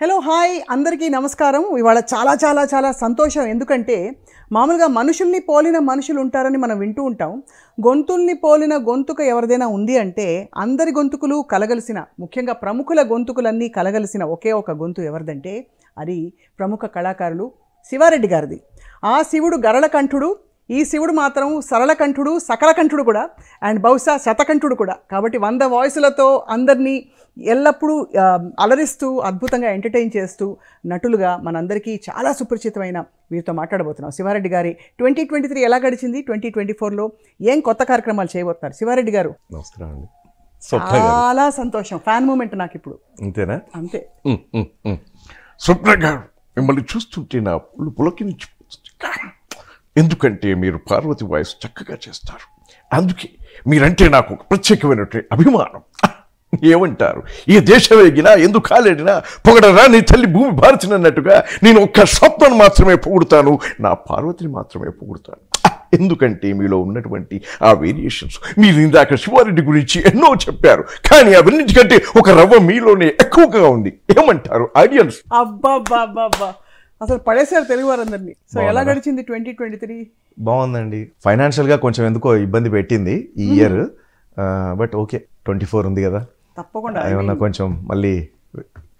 Hello hi అందరికీ నమస్కారం ఇవాళ చాలా చాలా చాలా సంతోషం ఎందుకంటే మామూలుగా మనుషుల్ని పోలిన మనుషులు ఉంటారని మనం వింటూ ఉంటాం గొంతుల్ని పోలిన గొంతుక ఎవరిదైనా ఉంది అంటే అందరి గొంతుకులు కలగలిసిన ముఖ్యంగా ప్రముఖుల గొంతుకులన్నీ కలగలిసిన ఒకే ఒక గొంతు ఎవరిదంటే అది ప్రముఖ కళాకారులు శివారెడ్డి గారిది ఆ శివుడు గరళకంఠుడు ఈ శివుడు మాత్రం సరళకంఠుడు సకలకంఠుడు కూడా అండ్ బహుశా శతకంఠుడు కూడా కాబట్టి వంద వాయిస్లతో అందరినీ ఎల్లప్పుడూ అలరిస్తూ అద్భుతంగా ఎంటర్టైన్ చేస్తూ నటులుగా మనందరికీ చాలా సుపరిచితమైన వీరితో మాట్లాడబోతున్నాం శివారెడ్డి గారి ట్వంటీ ట్వంటీ త్రీ ఎలా గడిచింది ట్వంటీ ట్వంటీ ఫోర్లో ఏం కొత్త కార్యక్రమాలు చేయబోతున్నారు శివారెడ్డి గారు నమస్కారం అండి చాలా సంతోషం ఫ్యాన్ మూమెంట్ నాకు ఇప్పుడు అంతేనా అంతే స్వప్న గారు మిమ్మల్ని చూస్తుంటే నా పులకి నుంచి ఎందుకంటే మీరు పార్వతి వాయిస్ చక్కగా చేస్తారు అందుకే మీరంటే నాకు ఒక ప్రత్యేకమైనటువంటి అభిమానం ఏమంటారు ఈ దేశం ఎగినా ఎందుకు కాలేడినా పొగడరా నీ తల్లి భూమి భారతినన్నట్టుగా నేను ఒక్క స్వప్నం మాత్రమే పొగుడుతాను నా పార్వతిని మాత్రమే పొగుడుతాను ఎందుకంటే మీలో ఉన్నటువంటి ఆ వేరియేషన్స్ మీరు ఇందాక శివారెడ్డి గురించి ఎన్నో చెప్పారు కానీ అవన్నిటికంటే ఒక రవ్వ మీలోనే ఎక్కువగా ఉంది ఏమంటారు ఆడియన్స్ అబ్బా అసలు పడేశారు తెలుగు వారందరినీ సో ఎలా గడిచింది ట్వంటీ ట్వంటీ త్రీ బాగుందండి ఫైనాన్షియల్గా కొంచెం ఎందుకో ఇబ్బంది పెట్టింది ఈ year but okay twenty four ఉంది కదా తప్పకుండా ఏమన్నా కొంచెం మళ్ళీ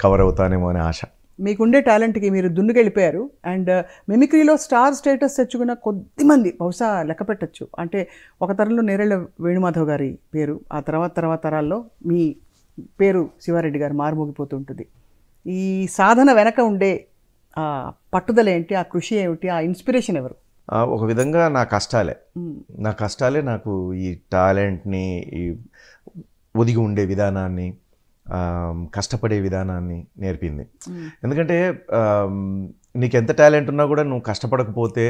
కవర్ అవుతానేమో అనే ఆశ మీకుండే టాలెంట్కి మీరు దున్నుకెళ్ళిపోయారు అండ్ మిమిక్రీలో స్టార్ స్టేటస్ తెచ్చుకున్న కొద్దిమంది బహుశా లెక్క పెట్టచ్చు అంటే ఒక తరంలో నేరేళ్ళ వేణుమాధవ్ గారి పేరు ఆ తర్వాత తర్వాత తరాల్లో మీ పేరు శివారెడ్డి గారు మారుమోగిపోతుంటుంది ఈ సాధన వెనక ఉండే పట్టుదల ఏంటి ఆ కృషి ఏమిటి ఆ ఇన్స్పిరేషన్ ఎవరు ఒక విధంగా నా కష్టాలే నా కష్టాలే నాకు ఈ టాలెంట్ని ఈ ఒదిగి ఉండే విధానాన్ని కష్టపడే విధానాన్ని నేర్పింది ఎందుకంటే నీకు ఎంత టాలెంట్ ఉన్నా కూడా నువ్వు కష్టపడకపోతే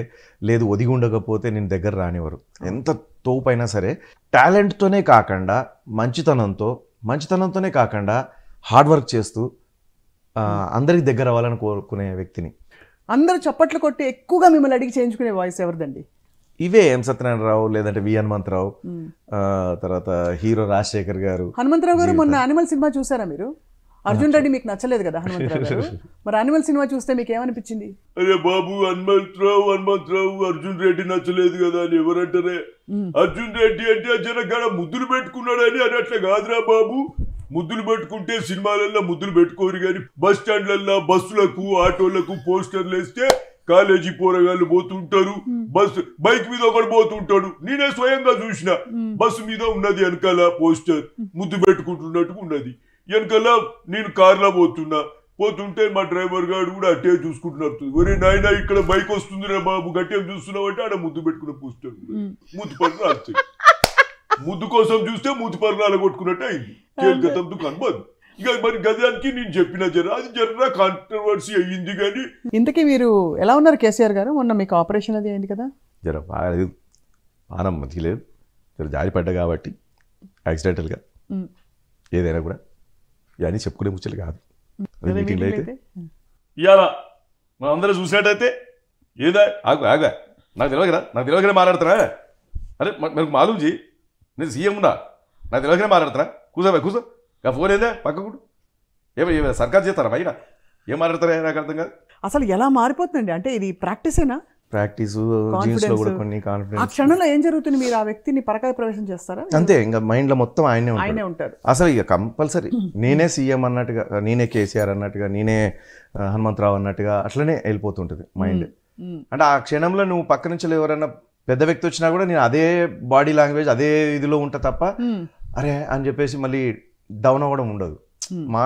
లేదు ఒదిగి ఉండకపోతే నేను దగ్గర రానివ్వరు ఎంత తోపైనా సరే టాలెంట్తోనే కాకుండా మంచితనంతో మంచితనంతోనే కాకుండా హార్డ్ వర్క్ చేస్తూ అందరికి దగ్గర అవ్వాలని కోరుకునే వ్యక్తిని అందరూ చప్పట్లు కొట్టి ఎక్కువగా మిమ్మల్ని అడిగి చేయించుకునే వాయిస్ ఎవరిదండి ఇవే ఎం సత్యనారాయణరావు లేదంటే వి హనుమంతరావు తర్వాత హీరో రాజశేఖర్ గారు హనుమంతరావు గారు మొన్న యానిమల్ సినిమా చూసారా మీరు అర్జున్ రెడ్డి మీకు నచ్చలేదు కదా మరి అనిమల్ సినిమా చూస్తే మీకు ఏమనిపించింది అరే బాబు హనుమంతరావు హనుమంతరావు అర్జున్ రెడ్డి నచ్చలేదు కదా అని ఎవరంటారే అర్జున్ రెడ్డి అంటే జనగడ ముద్దులు పెట్టుకున్నాడని అని అట్లా కాదురా బాబు ముద్దులు పెట్టుకుంటే సినిమాలల్లో ముద్దులు పెట్టుకోరు కానీ బస్ స్టాండ్లల్లో బస్సులకు ఆటోలకు పోస్టర్లు వేస్తే కాలేజీ పోరగాళ్ళు పోతుంటారు బస్సు బైక్ మీద ఒకడు పోతుంటాడు నేనే స్వయంగా చూసిన బస్సు మీద ఉన్నది వెనకాల పోస్టర్ ముద్దు పెట్టుకుంటున్నట్టుగా ఉన్నది వెనకాల నేను కార్లో పోతున్నా పోతుంటే మా డ్రైవర్ గారు కూడా అట్టే చూసుకుంటున్నారు ఒరే నాయన ఇక్కడ బైక్ వస్తుంది రా బాబు గట్టే చూస్తున్నావు అంటే ఆడ ముద్దు పెట్టుకున్న పోస్టర్ ముద్దు పడిన ముద్దు కోసం చూస్తే ముద్దు పరుగులు కొట్టుకున్నట్టు అయింది కేల్కతంతో కనబదు ఇక మరి గజానికి నేను చెప్పిన జర అది జర కాంట్రవర్సీ అయ్యింది కానీ ఇంతకీ మీరు ఎలా ఉన్నారు కేసీఆర్ గారు మొన్న మీకు ఆపరేషన్ అది అయింది కదా జర బాగా బాగా మంచిగా లేదు జర జారిపడ్డా కాబట్టి యాక్సిడెంటల్గా ఏదైనా కూడా ఇవన్నీ చెప్పుకునే ముచ్చలు కాదు మీటింగ్లో అయితే ఇవాళ మనం అందరం చూసినట్టయితే ఏదా ఆగు ఆగా నాకు తెలియదు కదా నాకు తెలియదు కదా మాట్లాడుతున్నా అరే మరి మాలూజీ నేను సీఎంనా నా తెలియకనే మాట్లాడతారా కూసోబా కూసో ఇక ఫోన్ ఏదే పక్కకు ఏమో సర్కార్ చేస్తారా పైన ఏం మాట్లాడతారా నాకు అర్థం కాదు అసలు ఎలా మారిపోతుందండి అంటే ఇది ప్రాక్టీసేనా ప్రాక్టీస్ జీన్స్ కూడా కొన్ని కాన్ఫిడెన్స్ ఆ క్షణంలో ఏం జరుగుతుంది మీరు ఆ వ్యక్తిని పరకాయ ప్రవేశం చేస్తారా అంతే ఇంకా మైండ్ లో మొత్తం ఆయనే ఆయనే ఉంటారు అసలు ఇక కంపల్సరీ నేనే సీఎం అన్నట్టుగా నేనే కేసీఆర్ అన్నట్టుగా నేనే హనుమంతరావు అన్నట్టుగా అట్లనే వెళ్ళిపోతుంటుంది మైండ్ అంటే ఆ క్షణంలో నువ్వు పక్క నుంచి ఎవరైనా పెద్ద వ్యక్తి వచ్చినా కూడా నేను అదే బాడీ లాంగ్వేజ్ అదే ఇదిలో ఉంటా తప్ప అరే అని చెప్పేసి మళ్ళీ డౌన్ అవ్వడం ఉండదు మా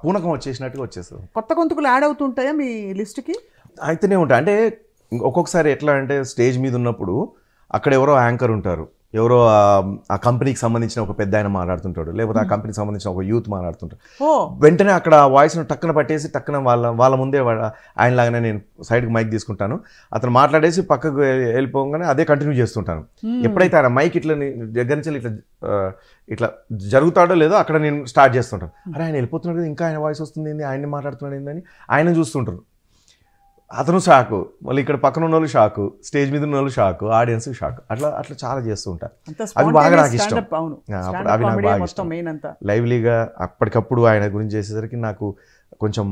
పూనకం వచ్చేసినట్టుగా వచ్చేస్తుంది కొత్త గొంతుకులు యాడ్ అవుతుంటాయా మీ లిస్ట్కి అయితేనే ఉంటాయి అంటే ఒక్కొక్కసారి ఎట్లా అంటే స్టేజ్ మీద ఉన్నప్పుడు అక్కడ ఎవరో యాంకర్ ఉంటారు ఎవరో ఆ కంపెనీకి సంబంధించిన ఒక పెద్ద ఆయన మాట్లాడుతుంటాడు లేకపోతే ఆ కంపెనీకి hmm. సంబంధించిన ఒక యూత్ మాట్లాడుతుంటాడు వెంటనే అక్కడ వాయిస్ను టక్కున పట్టేసి టక్కున వాళ్ళ వాళ్ళ ముందే ఆయన లాగానే నేను సైడ్కి మైక్ తీసుకుంటాను అతను మాట్లాడేసి పక్కకు వెళ్ళిపోగానే అదే కంటిన్యూ చేస్తుంటాను hmm. ఎప్పుడైతే ఆయన మైక్ ఇట్లా దగ్గర నుంచి ఇట్లా ఇట్లా జరుగుతాడో లేదో అక్కడ నేను స్టార్ట్ చేస్తుంటాను hmm. అరే ఆయన వెళ్ళిపోతున్నాడు కదా ఇంకా ఆయన వాయిస్ వస్తుంది ఏంది ఆయన్ని మాట్లాడుతున్నాడు ఏందని ఆయన చూస్తుంటారు అతను షాకు మళ్ళీ ఇక్కడ పక్కన ఉన్న వాళ్ళు షాకు స్టేజ్ మీద ఉన్న వాళ్ళు షాకు ఆడియన్స్ షాక్ అట్లా అట్లా చాలా చేస్తూ ఉంటారు అవి బాగా నాకు ఇష్టం అప్పుడు అవి నాకు బాగా ఇష్టం లైవ్లీగా అప్పటికప్పుడు ఆయన గురించి చేసేసరికి నాకు కొంచెం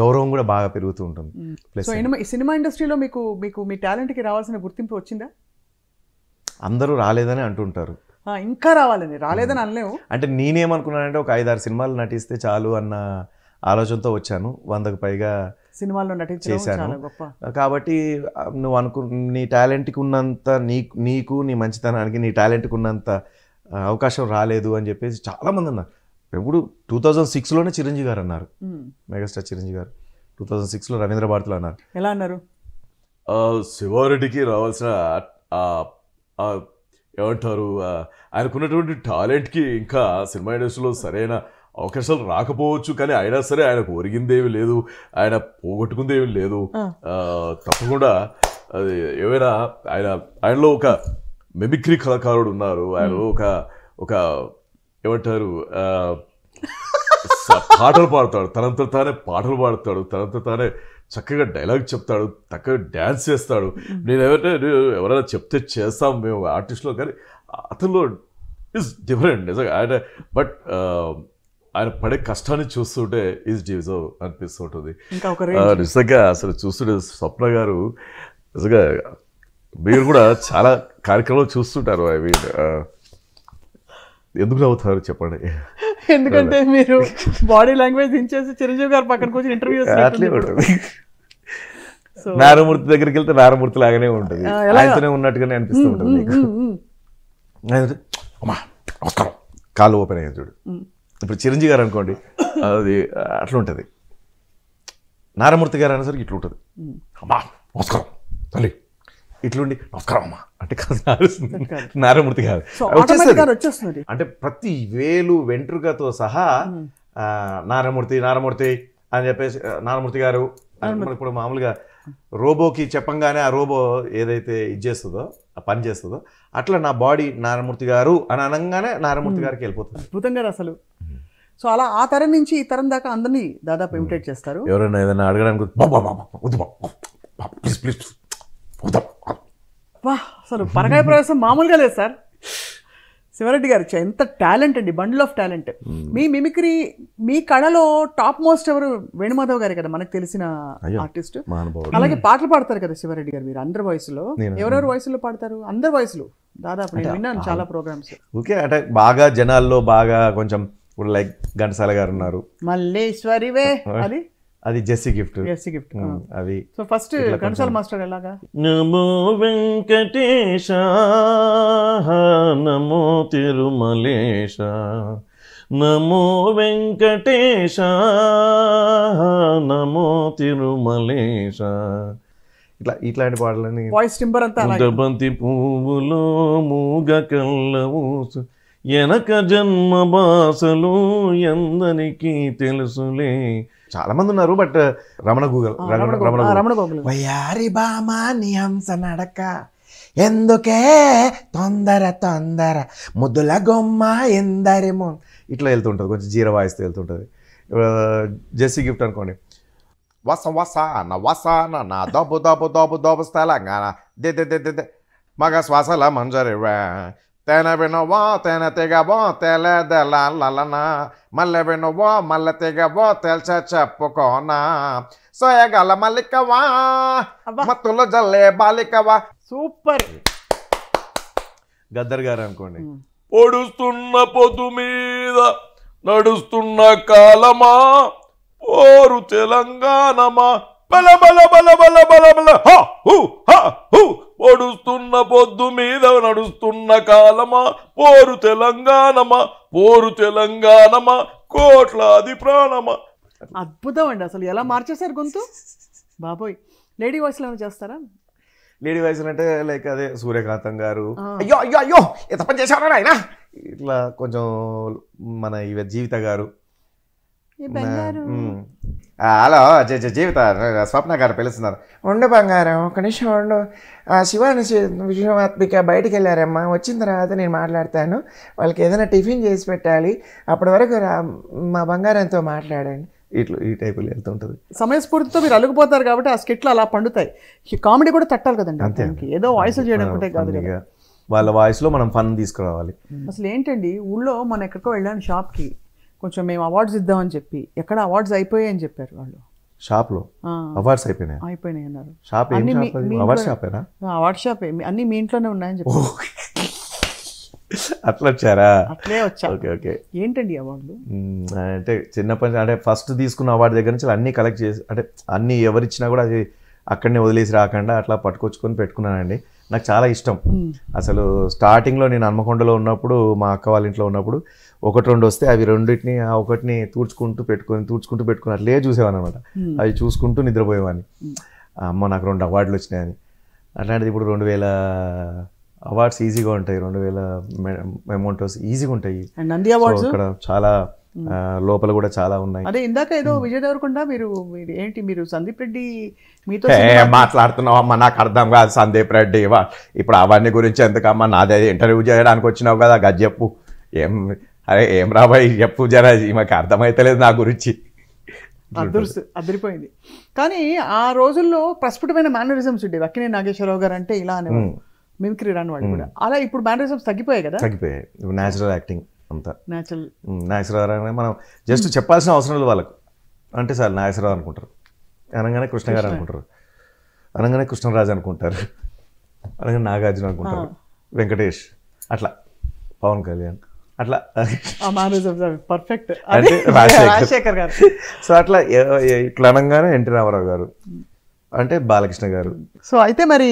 గౌరవం కూడా బాగా పెరుగుతూ ఉంటుంది ప్లస్ సినిమా ఇండస్ట్రీలో మీకు మీకు మీ టాలెంట్కి రావాల్సిన గుర్తింపు వచ్చిందా అందరూ రాలేదని అంటుంటారు ఇంకా రావాలని రాలేదని అనలేము అంటే నేనేమనుకున్నానంటే ఒక ఐదారు సినిమాలు నటిస్తే చాలు అన్న ఆలోచనతో వచ్చాను వందకు పైగా సినిమాల్లో నటించడం కాబట్టి నువ్వు అనుకు నీ టాలెంట్కి ఉన్నంత నీ నీకు నీ మంచితనానికి నీ టాలెంట్కి ఉన్నంత అవకాశం రాలేదు అని చెప్పేసి చాలామంది అన్నారు ఎప్పుడు టూ థౌజండ్ సిక్స్లోనే చిరంజీవి గారు అన్నారు మెగాస్టార్ చిరంజీవి గారు టూ థౌజండ్ సిక్స్లో రవీంద్ర భారతిలో అన్నారు ఎలా అన్నారు శివారెడ్డికి రావాల్సిన ఏమంటారు ఆయనకున్నటువంటి టాలెంట్కి ఇంకా సినిమా ఇండస్ట్రీలో సరైన అవకాశాలు రాకపోవచ్చు కానీ అయినా సరే ఆయనకు ఒరిగిందేమి లేదు ఆయన పోగొట్టుకుందేమి లేదు తప్పకుండా అది ఏమైనా ఆయన ఆయనలో ఒక మెమిక్రీ కళాకారుడు ఉన్నారు ఆయనలో ఒక ఒక ఏమంటారు పాటలు పాడతాడు తనంత తానే పాటలు పాడతాడు తనంత తానే చక్కగా డైలాగ్ చెప్తాడు చక్కగా డ్యాన్స్ చేస్తాడు నేను ఏమంటే ఎవరైనా చెప్తే చేస్తాం మేము ఆర్టిస్ట్లో కానీ అతను ఇస్ డిఫరెంట్ నిజంగా ఆయన బట్ ఆయన పడే కష్టాన్ని చూస్తుంటే ఈజ్ అనిపిస్తూ అనిపిస్తుంటుంది నిజంగా అసలు చూస్తుంటే స్వప్న గారు నిజంగా మీరు కూడా చాలా కార్యక్రమాలు చూస్తుంటారు ఐ మీన్ ఎందుకు నవ్వుతారు చెప్పండి ఎందుకంటే మీరు బాడీ లాంగ్వేజ్ దించేసి చిరంజీవి గారు పక్కన కూర్చొని ఇంటర్వ్యూ అట్లే నారమూర్తి దగ్గరికి వెళ్తే నారమూర్తి లాగానే ఉంటుంది ఆయనతోనే ఉన్నట్టుగానే అనిపిస్తూ ఉంటుంది అమ్మా నమస్కారం కాళ్ళు ఓపెన్ అయ్యాను చూడు ఇప్పుడు చిరంజీవి గారు అనుకోండి అది అట్లా ఉంటుంది నారామూర్తి గారు అనేసరికి ఇట్లా ఉంటుంది అమ్మా నమస్కారం తల్లి ఇట్లుండి నమస్కారం అమ్మా అంటే నారామూర్తి గారు వచ్చేస్తుంది అంటే ప్రతి వేలు వెంట్రుకతో సహా నారామూర్తి నారామూర్తి అని చెప్పేసి నారామూర్తి గారు ఇప్పుడు మామూలుగా రోబోకి చెప్పంగానే ఆ రోబో ఏదైతే ఇది చేస్తుందో ఆ పని చేస్తుందో అట్లా నా బాడీ నారమూర్తి గారు అని అనగానే నారాయణమూర్తి గారికి వెళ్ళిపోతుంది అద్భుతంగా అసలు సో అలా ఆ తరం నుంచి ఈ తరం దాకా అందరినీ దాదాపు hmm. ఇమిటేట్ చేస్తారు ఎవరైనా ఏదైనా అడగడానికి ప్లీజ్ ప్లీజ్ అసలు పరకాయ ప్రవేశం మామూలుగా లేదు సార్ శివరెడ్డి గారు ఎంత టాలెంట్ అండి బండిల్ ఆఫ్ టాలెంట్ hmm. మీ మిమిక్రీ మీ కళలో టాప్ మోస్ట్ ఎవరు వేణుమాధవ్ గారు కదా మనకు తెలిసిన ఆర్టిస్ట్ అలాగే hmm. పాటలు పాడతారు కదా శివరెడ్డి గారు మీరు అందరి వయసులో ఎవరెవరు వయసులో పాడతారు అందరి వయసులో దాదాపు నేను విన్నాను చాలా ప్రోగ్రామ్స్ ఓకే అంటే బాగా జనాల్లో బాగా కొంచెం ఇప్పుడు లైక్ ఘంటసాల గారు ఉన్నారు మల్లేశ్వరి అది అది జెస్సీ గిఫ్ట్ జెస్సీ గిఫ్ట్ అది సో ఫస్ట్ ఘంటసాల మాస్టర్ ఎలాగా నమో వెంకటేశ నమో తిరుమలేశ నమో వెంకటేశ నమో తిరుమలేశ ఇట్లా ఇట్లాంటి పాటలన్నీ వాయిస్ టింబర్ అంతా పువ్వులో మూగ కళ్ళ వెనక జన్మ బాసలు ఎందరికి తెలుసులే చాలా మంది ఉన్నారు but Ramana Google Ramana Google వయారి బామా నిహంస నడక ఎందుకే తొందర తొందర ముద్దుల గొమ్మ ఎందరి ఇట్లా వెళ్తుంటుంది కొంచెం జీర వాయిస్తే వెళ్తుంటుంది జెస్సీ గిఫ్ట్ అనుకోండి వస వస అన్న వస అన్న నా దోపు దబ్బు దోపు దోపు స్థలంగా దే దే మగ శ్వాసల మంజరి తేన వినువో తేన తెగవో తెలదలలనా మల్లె వినవో మల్లె తెగవో తెల్చ చెప్పుకోనా సోయగల మల్లికవా జల్లే బాలికవా సూపర్ గద్దర్ గారు అనుకోండి పొడుస్తున్న పొద్దు మీద నడుస్తున్న కాలమా పోరు తెలంగాణమా బల బల బల బల బల బల పొడుస్తున్న పొద్దు మీద నడుస్తున్న కాలమా పోరు తెలంగాణమా పోరు తెలంగాణమా కోట్లాది ప్రాణమా అద్భుతం అండి అసలు ఎలా మార్చేశారు గొంతు బాబోయ్ లేడీ వాయిస్ లో చేస్తారా లేడీ వాయిస్ అంటే లైక్ అదే సూర్యకాంతం గారు అయ్యో అయ్యో అయ్యో ఎంత పని చేశారా ఆయన ఇట్లా కొంచెం మన ఇవ జీవిత గారు హలో జీవిత స్వప్న గారు పిలుస్తున్నారు ఉండు బంగారం ఒక నిమిషం ఉండు శివాని విశ్వమాత్మిక బయటికి వెళ్ళారమ్మా వచ్చిన తర్వాత నేను మాట్లాడతాను వాళ్ళకి ఏదైనా టిఫిన్ చేసి పెట్టాలి అప్పటి వరకు మా బంగారంతో మాట్లాడండి ఇట్లా ఈ టైపులో వెళ్తుంటుంది సమయస్ఫూర్తితో మీరు అలుగుపోతారు కాబట్టి ఆ స్కిట్లు అలా పండుతాయి కామెడీ కూడా తట్టాలి కదండి అంతే ఏదో వాయిస్ చేయడం ఒకటే కాదు వాళ్ళ వాయిస్లో మనం ఫన్ తీసుకురావాలి అసలు ఏంటండి ఊళ్ళో మనం ఎక్కడికో వెళ్ళాను షాప్కి కొంచెం మేము అవార్డ్స్ ఇద్దామని చెప్పి ఎక్కడ అవార్డ్స్ అయిపోయాయి అని చెప్పారు వాళ్ళు షాప్ లో అవార్డ్స్ అయిపోయినాయి అయిపోయినాయి అన్నారు షాప్ అవార్డ్ షాపేనా అవార్డ్ షాపే అన్ని మీ ఇంట్లోనే ఉన్నాయని చెప్పి అట్లా వచ్చారా అట్లే వచ్చా ఓకే ఓకే ఏంటండి అవార్డులు అంటే చిన్నప్పటి అంటే ఫస్ట్ తీసుకున్న అవార్డు దగ్గర నుంచి అన్ని కలెక్ట్ చేసి అంటే అన్ని ఎవరిచ్చినా కూడా అది అక్కడనే వదిలేసి రాకుండా అట్లా పట్టుకొచ్చుకొని పెట్టుకున్నానండి నాకు చాలా ఇష్టం అసలు స్టార్టింగ్లో నేను హన్మకొండలో ఉన్నప్పుడు మా అక్క వాళ్ళ ఇంట్లో ఉన్నప్పుడు ఒకటి రెండు వస్తే అవి రెండింటిని ఆ ఒకటిని తూడ్చుకుంటూ పెట్టుకొని తూడ్చుకుంటూ పెట్టుకుని అట్లే చూసేవాని అనమాట అవి చూసుకుంటూ నిద్రపోయేవాని అమ్మ నాకు రెండు అవార్డులు వచ్చినాయని అట్లాంటిది ఇప్పుడు రెండు వేల అవార్డ్స్ ఈజీగా ఉంటాయి రెండు వేల అమౌంట్ ఈజీగా ఉంటాయి ఇక్కడ చాలా లోపల కూడా చాలా ఉన్నాయి అదే ఇందాక ఏదో విజయ్ దేవరకొండ మీరు ఏంటి మీరు సందీప్ రెడ్డి మీతో మాట్లాడుతున్నావమ్మా నాకు అర్థం కాదు సందీప్ రెడ్డి ఇప్పుడు అవన్నీ గురించి ఎందుకమ్మా నాదే ఇంటర్వ్యూ చేయడానికి వచ్చినావు కదా గది చెప్పు ఏం అరే ఏం రాబాయి చెప్పు జరా మాకు అర్థమైతలేదు నా గురించి అదృష్ట అదిరిపోయింది కానీ ఆ రోజుల్లో ప్రస్ఫుటమైన మేనరిజమ్స్ ఉండే అక్కినే నాగేశ్వరరావు గారు అంటే ఇలా అనేవారు మిమిక్రీ రాని వాళ్ళు కూడా అలా ఇప్పుడు మేనరిజమ్స్ తగ్గిపోయాయి కదా తగ్గిపోయాయి నేచురల్ యాక్టింగ్ అంతా నాగేశ్వరరావు మనం జస్ట్ చెప్పాల్సిన అవసరం లేదు వాళ్ళకు అంటే సార్ నాగేశ్వరరావు అనుకుంటారు అనగానే గారు అనుకుంటారు అనగానే కృష్ణరాజు అనుకుంటారు అనగానే నాగార్జున అనుకుంటారు వెంకటేష్ అట్లా పవన్ కళ్యాణ్ అట్లా పర్ఫెక్ట్ అంటే రాజశేఖర్ గారు సో అట్లా ఇట్లా అనగానే ఎన్టీ రామారావు గారు అంటే బాలకృష్ణ గారు సో అయితే మరి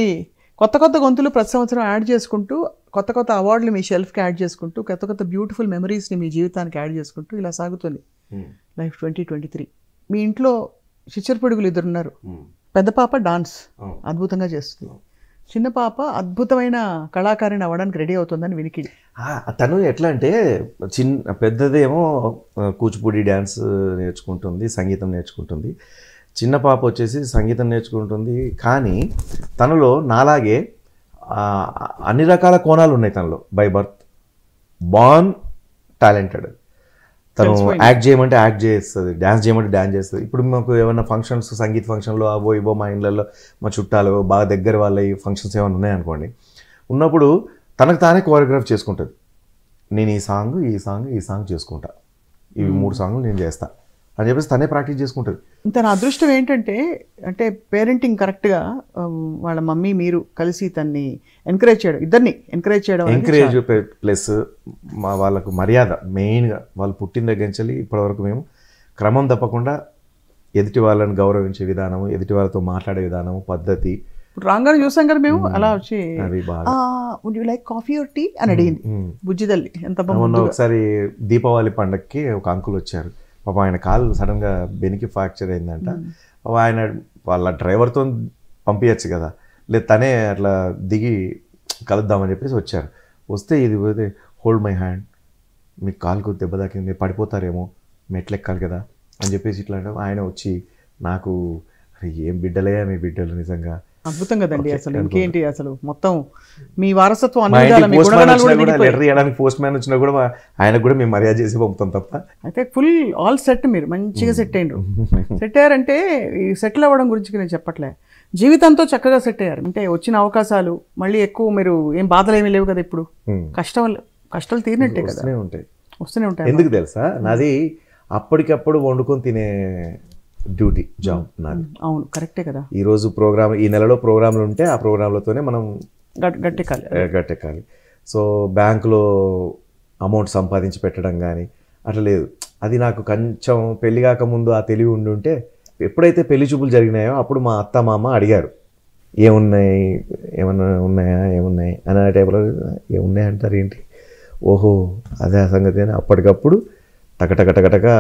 కొత్త కొత్త గొంతులు ప్రతి సంవత్సరం యాడ్ చేసుకుంటూ కొత్త కొత్త అవార్డులు మీ షెల్ఫ్కి యాడ్ చేసుకుంటూ కొత్త కొత్త బ్యూటిఫుల్ మెమరీస్ని మీ జీవితానికి యాడ్ చేసుకుంటూ ఇలా సాగుతుంది hmm. Life twenty twenty three మీ ఇంట్లో చిచ్చర పొడుగులు ఇద్దరున్నారు hmm. పెద్ద పాప డాన్స్ oh. అద్భుతంగా చేస్తుంది oh. చిన్న పాప అద్భుతమైన కళాకారిణి అవ్వడానికి రెడీ అవుతుందని వినికి తను ఎట్లా అంటే చిన్న పెద్దదేమో కూచిపూడి డ్యాన్స్ నేర్చుకుంటుంది సంగీతం నేర్చుకుంటుంది చిన్న పాప వచ్చేసి సంగీతం నేర్చుకుంటుంది కానీ తనలో నాలాగే అన్ని రకాల కోణాలు ఉన్నాయి తనలో బై బర్త్ బాన్ టాలెంటెడ్ తను యాక్ట్ చేయమంటే యాక్ట్ చేస్తుంది డ్యాన్స్ చేయమంటే డ్యాన్స్ చేస్తుంది ఇప్పుడు మాకు ఏమైనా ఫంక్షన్స్ సంగీత ఫంక్షన్లో అవో ఇవో మా ఇండ్లలో మా చుట్టాలు బాగా దగ్గర వాళ్ళ ఈ ఫంక్షన్స్ ఏమైనా ఉన్నాయనుకోండి ఉన్నప్పుడు తనకు తానే కోరియోగ్రాఫ్ చేసుకుంటుంది నేను ఈ సాంగ్ ఈ సాంగ్ ఈ సాంగ్ చేసుకుంటా ఇవి hmm. మూడు సాంగ్లు నేను చేస్తాను అని చెప్పేసి తనే ప్రాక్టీస్ చేసుకుంటుంది తన అదృష్టం ఏంటంటే అంటే పేరెంటింగ్ కరెక్ట్గా వాళ్ళ మమ్మీ మీరు కలిసి తన్ని ఎంకరేజ్ చేయడం ఇద్దరిని ఎంకరేజ్ చేయడం ఎంకరేజ్ ప్లస్ మా వాళ్ళకు మర్యాద మెయిన్గా వాళ్ళు పుట్టిన దగ్గర నుంచి ఇప్పటివరకు మేము క్రమం తప్పకుండా ఎదుటి వాళ్ళని గౌరవించే విధానం ఎదుటి వాళ్ళతో మాట్లాడే విధానం పద్ధతి ఇప్పుడు రాగానే చూసాం కదా మేము అలా వచ్చి you like coffee or tea అని అడిగింది బుజ్జిదల్లి ఎంత ఒకసారి దీపావళి పండగకి ఒక అంకుల్ వచ్చారు పాపం ఆయన కాలు సడన్గా బెనికి ఫ్రాక్చర్ అయిందంట ఆయన వాళ్ళ డ్రైవర్తో పంపించచ్చు కదా లేదు తనే అట్లా దిగి కలుద్దామని చెప్పేసి వచ్చారు వస్తే ఇది పోతే హోల్డ్ మై హ్యాండ్ మీ కాలుకు దెబ్బ తాకింది మీరు పడిపోతారేమో మెట్లు ఎక్కాలి కదా అని చెప్పేసి ఇట్లా ఆయన వచ్చి నాకు ఏం బిడ్డలయ్యా మీ బిడ్డలు నిజంగా అద్భుతం కదండి అసలు ఇంకేంటి అసలు మొత్తం మీ వారసత్వం అన్ని పోస్ట్ మ్యాన్ వచ్చినా కూడా ఆయన కూడా మేము మర్యాద చేసి పంపుతాం తప్ప అయితే ఫుల్ ఆల్ సెట్ మీరు మంచిగా సెట్ అయ్యారు సెట్ అయ్యారంటే ఈ సెటిల్ అవ్వడం గురించి నేను చెప్పట్లే జీవితంతో చక్కగా సెట్ అయ్యారు అంటే వచ్చిన అవకాశాలు మళ్ళీ ఎక్కువ మీరు ఏం బాధలు ఏమీ లేవు కదా ఇప్పుడు కష్టం కష్టాలు తీరినట్టే కదా ఉంటాయి వస్తూనే ఉంటాయి ఎందుకు తెలుసా నాది అప్పటికప్పుడు వండుకొని తినే డ్యూటీ జాబ్ నాది అవును కరెక్టే కదా ఈ రోజు ప్రోగ్రామ్ ఈ నెలలో ప్రోగ్రాంలు ఉంటే ఆ ప్రోగ్రాంలతోనే మనం గట్టెక్కాలి గట్టెక్కాలి సో బ్యాంకులో అమౌంట్ సంపాదించి పెట్టడం కానీ అట్లా లేదు అది నాకు కొంచెం పెళ్లి కాకముందు ఆ తెలివి ఉండి ఉంటే ఎప్పుడైతే పెళ్లి చూపులు జరిగినాయో అప్పుడు మా అత్త మామ అడిగారు ఏమున్నాయి ఏమన్నా ఉన్నాయా ఏమున్నాయి అని ఆ టైంలో ఏమున్నాయి అంటారు ఏంటి ఓహో అదే ఆ సంగతి అని అప్పటికప్పుడు టకటకటకటగా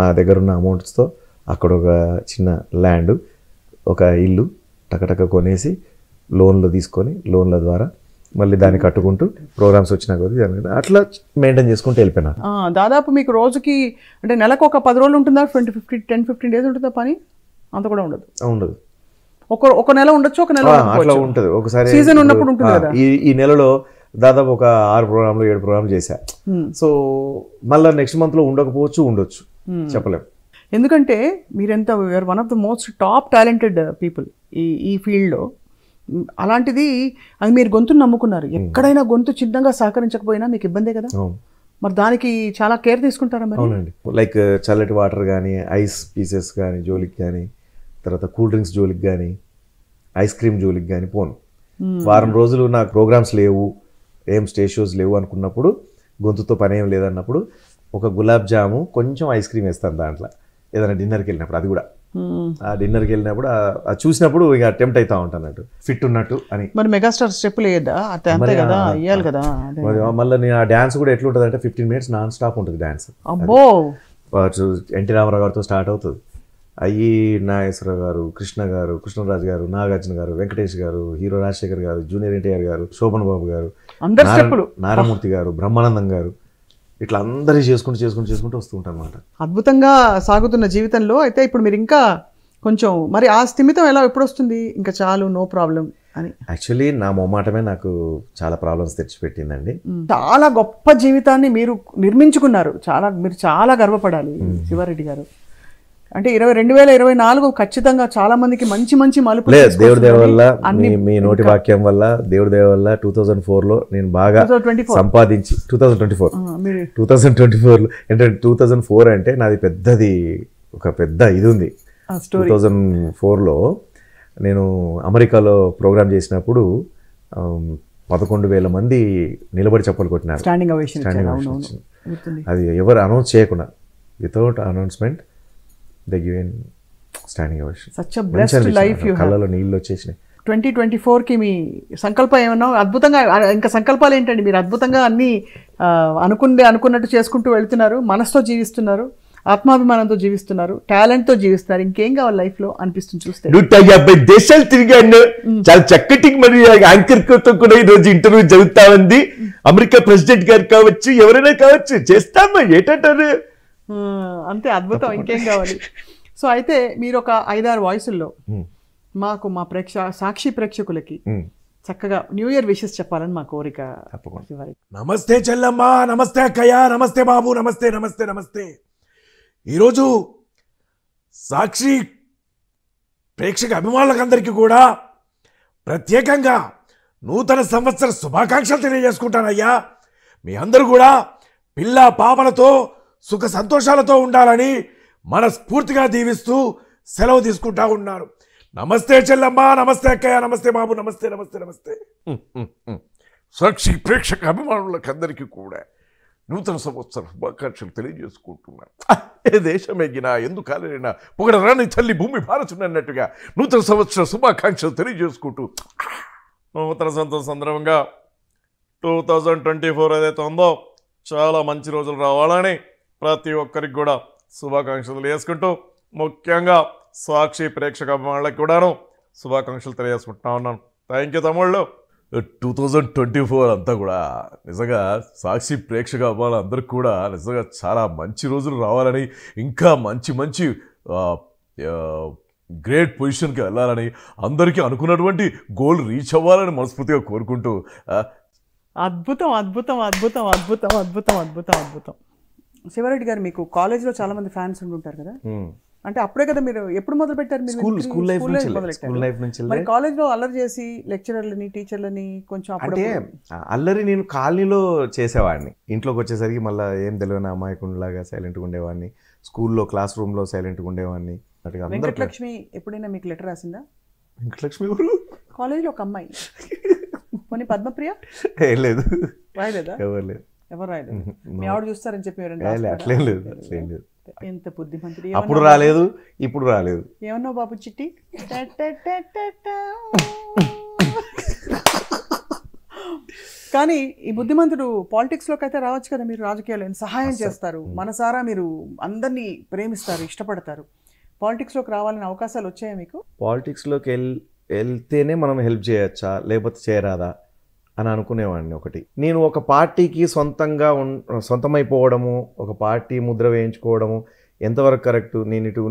నా దగ్గర ఉన్న అమౌంట్స్తో అక్కడ ఒక చిన్న ల్యాండ్ ఒక ఇల్లు టకటక కొనేసి లోన్లు తీసుకొని లోన్ల ద్వారా మళ్ళీ దాన్ని కట్టుకుంటూ ప్రోగ్రామ్స్ వచ్చినా కొద్దిగా అట్లా మెయింటైన్ చేసుకుంటూ వెళ్ళిపోయినాను దాదాపు మీకు రోజుకి అంటే నెలకు ఒక పది రోజులు ఉంటుందా twenty fifty ten fifteen days ఉంటుందా పని అంత కూడా ఉండదు ఉండదు ఒక ఒక నెల ఉండొచ్చు ఒక నెల అట్లా ఉంటుంది ఒకసారి సీజన్ ఉన్నప్పుడు ఉంటుంది కదా ఈ ఈ నెలలో దాదాపు ఒక ఆరు ప్రోగ్రాంలు ఏడు ప్రోగ్రాంలు చేశా సో మళ్ళీ నెక్స్ట్ మంత్లో ఉండకపోవచ్చు ఉండొచ్చు చెప్పలేము ఎందుకంటే మీరెంత you're one of the most top talented people ఈ ఈ ఫీల్డ్లో అలాంటిది అది మీరు గొంతును నమ్ముకున్నారు hmm. ఎక్కడైనా గొంతు చిన్నగా సహకరించకపోయినా మీకు ఇబ్బందే కదా మరి దానికి చాలా కేర్ తీసుకుంటారా మరి అవునండి లైక్ చల్లటి వాటర్ కానీ ఐస్ పీసెస్ కానీ జోలికి కానీ తర్వాత కూల్ డ్రింక్స్ జోలికి కానీ ఐస్ క్రీమ్ జోలికి కానీ పోను hmm. వారం రోజులు నాకు ప్రోగ్రామ్స్ లేవు ఏం స్టేజ్ షోస్ లేవు అనుకున్నప్పుడు గొంతుతో పని ఏం లేదన్నప్పుడు ఒక గులాబ్ జాము కొంచెం ఐస్ క్రీమ్ వేస్తాను దాంట్లో ఏదైనా డిన్నర్కి వెళ్ళినప్పుడు అది కూడా ఆ డిన్నర్కి వెళ్ళినప్పుడు చూసినప్పుడు ఇక అటెంప్ట్ అవుతా ఉంటానట్టు ఫిట్ ఉన్నట్టు అని మరి మెగాస్టార్ స్టెప్ లేదా కదా కదా మళ్ళీ ఆ డాన్స్ కూడా ఎట్లుంటుంది అంటే ఫిఫ్టీన్ మినిట్స్ నాన్ స్టాప్ ఉంటుంది డాన్స్ ఎన్టీ రామారావు గారితో స్టార్ట్ అవుతుంది అయ్యి నాగేశ్వర గారు కృష్ణ గారు కృష్ణరాజు గారు నాగార్జున గారు వెంకటేష్ గారు హీరో రాజశేఖర్ గారు జూనియర్ ఎన్టీఆర్ గారు శోభన్ బాబు గారు నారాయణమూర్తి గారు బ్రహ్మానందం గారు ఇట్లా అందరూ చేసుకుంటూ చేసుకుంటూ చేసుకుంటూ వస్తూ ఉంటాను అనమాట అద్భుతంగా సాగుతున్న జీవితంలో అయితే ఇప్పుడు మీరు ఇంకా కొంచెం మరి ఆ స్థిమితం ఎలా ఎప్పుడు వస్తుంది ఇంకా చాలు నో ప్రాబ్లం అని యాక్చువల్లీ నా మొమ్మాటమే నాకు చాలా ప్రాబ్లమ్స్ తెచ్చిపెట్టిందండి చాలా గొప్ప జీవితాన్ని మీరు నిర్మించుకున్నారు చాలా మీరు చాలా గర్వపడాలి శివారెడ్డి గారు అంటే ఇరవై రెండు వేల ఇరవై నాలుగు ఖచ్చితంగా చాలా మందికి మంచి మంచి మలుపు లేదు దేవుడి దేవ వల్ల మీ నోటి వాక్యం వల్ల దేవుడి దేవ వల్ల టూ థౌజండ్ ఫోర్లో నేను బాగా సంపాదించి two thousand twenty four two thousand twenty లో అంటే టూ థౌజండ్ ఫోర్ అంటే నాది పెద్దది ఒక పెద్ద ఇది ఉంది టూ థౌజండ్ ఫోర్లో నేను అమెరికాలో ప్రోగ్రామ్ చేసినప్పుడు పదకొండు వేల మంది నిలబడి చప్పలు కొట్టినారు అది ఎవరు అనౌన్స్ చేయకుండా without announcement the standing such life you కళ్ళలో నీళ్ళు వచ్చేసినాయి ట్వంటీ ట్వంటీ మీ సంకల్పం ఏమన్నా అద్భుతంగా ఇంకా సంకల్పాలు ఏంటండి మీరు అద్భుతంగా అన్ని అనుకుంటే అనుకున్నట్టు చేసుకుంటూ వెళ్తున్నారు మనసుతో జీవిస్తున్నారు ఆత్మాభిమానంతో జీవిస్తున్నారు టాలెంట్ తో జీవిస్తున్నారు ఇంకేం కావాలి లైఫ్ లో అనిపిస్తుంది చూస్తే నూట యాభై దేశాలు తిరిగాను చాలా చక్కటి మరి యాంకర్ తో కూడా ఈ రోజు ఇంటర్వ్యూ జరుగుతా ఉంది అమెరికా ప్రెసిడెంట్ గారు కావచ్చు ఎవరైనా కావచ్చు చేస్తామా ఏటంటారు అంతే అద్భుతం ఇంకేం కావాలి సో అయితే మీరు ఒక ఐదారు వాయిసుల్లో మాకు మా ప్రేక్ష సాక్షి ప్రేక్షకులకి చక్కగా న్యూ ఇయర్ విషెస్ చెప్పాలని మా కోరిక నమస్తే చెల్లమ్మ నమస్తే అక్కయ్య నమస్తే బాబు నమస్తే నమస్తే నమస్తే ఈరోజు సాక్షి ప్రేక్షక అభిమానులకందరికీ కూడా ప్రత్యేకంగా నూతన సంవత్సర శుభాకాంక్షలు తెలియజేసుకుంటానయ్యా మీ అందరూ కూడా పిల్ల పాపలతో సుఖ సంతోషాలతో ఉండాలని మనస్ఫూర్తిగా దీవిస్తూ సెలవు తీసుకుంటా ఉన్నారు నమస్తే చెల్లమ్మ నమస్తే అక్కయ్య నమస్తే బాబు నమస్తే నమస్తే నమస్తే సాక్షి ప్రేక్షక అభిమానులకందరికీ కూడా నూతన సంవత్సర శుభాకాంక్షలు తెలియజేసుకుంటున్నాను ఏ దేశమెగినా ఎందు కాలేనా రాని తల్లి భూమి భారతున్నట్టుగా నూతన సంవత్సర శుభాకాంక్షలు తెలియజేసుకుంటూ నూతన సంవత్సరం సందర్భంగా టూ థౌజండ్ ట్వంటీ ఫోర్ ఏదైతే ఉందో చాలా మంచి రోజులు రావాలని ప్రతి ఒక్కరికి కూడా శుభాకాంక్షలు వేసుకుంటూ ముఖ్యంగా సాక్షి ప్రేక్షక అభిమానులకు కూడాను శుభాకాంక్షలు తెలియజేసుకుంటా ఉన్నాను థ్యాంక్ యూ తమ్ముళ్ళు టూ థౌజండ్ ట్వంటీ ఫోర్ అంతా కూడా నిజంగా సాక్షి ప్రేక్షక అభిమానులు కూడా నిజంగా చాలా మంచి రోజులు రావాలని ఇంకా మంచి మంచి గ్రేట్ పొజిషన్కి వెళ్ళాలని అందరికీ అనుకున్నటువంటి గోల్ రీచ్ అవ్వాలని మనస్ఫూర్తిగా కోరుకుంటూ అద్భుతం అద్భుతం అద్భుతం అద్భుతం అద్భుతం అద్భుతం అద్భుతం శివరెడ్డి గారు మీకు కాలేజ్ లో చాలా మంది ఫ్యాన్స్ ఉంటుంటారు కదా అంటే అప్పుడే కదా మీరు ఎప్పుడు మొదలు పెట్టారు మీరు స్కూల్ స్కూల్ లైఫ్ నుంచి స్కూల్ లైఫ్ నుంచి మరి కాలేజ్ లో అల్లరి చేసి లెక్చరర్లని టీచర్లని కొంచెం అంటే అల్లరి నేను కాలనీలో చేసేవాడిని ఇంట్లోకి వచ్చేసరికి మళ్ళీ ఏం తెలియని అమాయకుండలాగా సైలెంట్గా ఉండేవాడిని స్కూల్లో క్లాస్ రూమ్ లో సైలెంట్గా ఉండేవాడిని వెంకటలక్ష్మి ఎప్పుడైనా మీకు లెటర్ రాసిందా వెంకటలక్ష్మి కాలేజ్ కాలేజీలో ఒక అమ్మాయి కొన్ని పద్మప్రియ లేదు రాయలేదా ఎవరు లేదు ఎవరు రాయలేదు మీ ఆవిడ చూస్తారని చెప్పి అట్లేం లేదు అట్లేం లేదు ఎంత బుద్ధిమంతుడు అప్పుడు రాలేదు ఇప్పుడు రాలేదు ఏమన్నా బాబు చిట్టి కానీ ఈ బుద్ధిమంతుడు పాలిటిక్స్లోకి అయితే రావచ్చు కదా మీరు రాజకీయాలు సహాయం చేస్తారు మనసారా మీరు అందరినీ ప్రేమిస్తారు ఇష్టపడతారు పాలిటిక్స్లోకి రావాలని అవకాశాలు వచ్చాయా మీకు పాలిటిక్స్లోకి వెళ్ వెళ్తేనే మనం హెల్ప్ చేయొచ్చా లేకపోతే చేయరాదా అని అనుకునేవాడిని ఒకటి నేను ఒక పార్టీకి సొంతంగా ఉన్ సొంతమైపోవడము ఒక పార్టీ ముద్ర వేయించుకోవడము ఎంతవరకు కరెక్ట్ నేను ఇటు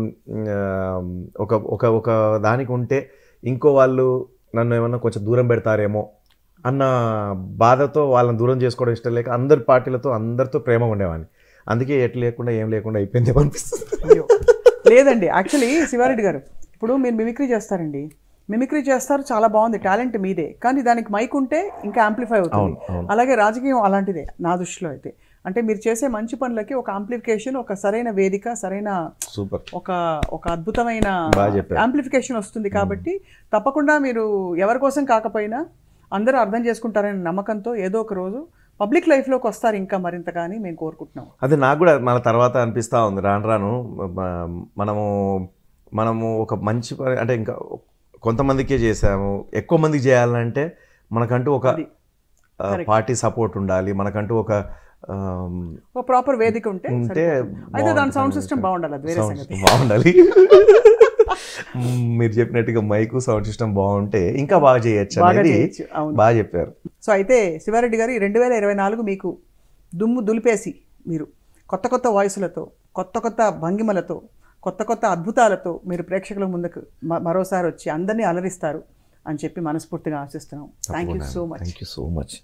ఒక ఒక ఒక దానికి ఉంటే ఇంకో వాళ్ళు నన్ను ఏమన్నా కొంచెం దూరం పెడతారేమో అన్న బాధతో వాళ్ళని దూరం చేసుకోవడం ఇష్టం లేక అందరి పార్టీలతో అందరితో ప్రేమ ఉండేవాడిని అందుకే ఎట్ లేకుండా ఏం లేకుండా అయిపోయిందేమో అనిపిస్తుంది లేదండి యాక్చువల్లీ శివారెడ్డి గారు ఇప్పుడు మీరు మిమిక్రీ చేస్తారండి మిమిక్రీ చేస్తారు చాలా బాగుంది టాలెంట్ మీదే కానీ దానికి మైక్ ఉంటే ఇంకా ఆంప్లిఫై అవుతుంది అలాగే రాజకీయం అలాంటిదే నా దృష్టిలో అయితే అంటే మీరు చేసే మంచి పనులకి ఒక ఆంప్లిఫికేషన్ ఒక సరైన వేదిక సరైన సూపర్ ఒక ఒక అద్భుతమైన ఆంప్లిఫికేషన్ వస్తుంది కాబట్టి తప్పకుండా మీరు ఎవరి కోసం కాకపోయినా అందరూ అర్థం చేసుకుంటారనే నమ్మకంతో ఏదో ఒక రోజు పబ్లిక్ లైఫ్లోకి వస్తారు ఇంకా మరింత కానీ మేము కోరుకుంటున్నాం అది నాకు కూడా మన తర్వాత అనిపిస్తూ ఉంది రాను రాను మనము మనము ఒక మంచి అంటే ఇంకా కొంతమందికే చేసాము ఎక్కువ మందికి చేయాలంటే మనకంటూ ఒక పార్టీ సపోర్ట్ ఉండాలి మనకంటూ ఒక ప్రాపర్ వేదిక ఉంటే అయితే దాని సౌండ్ సిస్టమ్ బాగుండాలి బాగుండాలి మీరు చెప్పినట్టుగా మైకు సౌండ్ సిస్టమ్ బాగుంటే ఇంకా బాగా చేయొచ్చు బాగా చెప్పారు సో అయితే శివారెడ్డి గారు రెండు వేల ఇరవై నాలుగు మీకు దుమ్ము దులిపేసి మీరు కొత్త కొత్త వాయిస్లతో కొత్త కొత్త భంగిమలతో కొత్త కొత్త అద్భుతాలతో మీరు ప్రేక్షకుల ముందుకు మరోసారి వచ్చి అందరినీ అలరిస్తారు అని చెప్పి మనస్ఫూర్తిగా ఆశిస్తున్నాం thank you so much thank you so much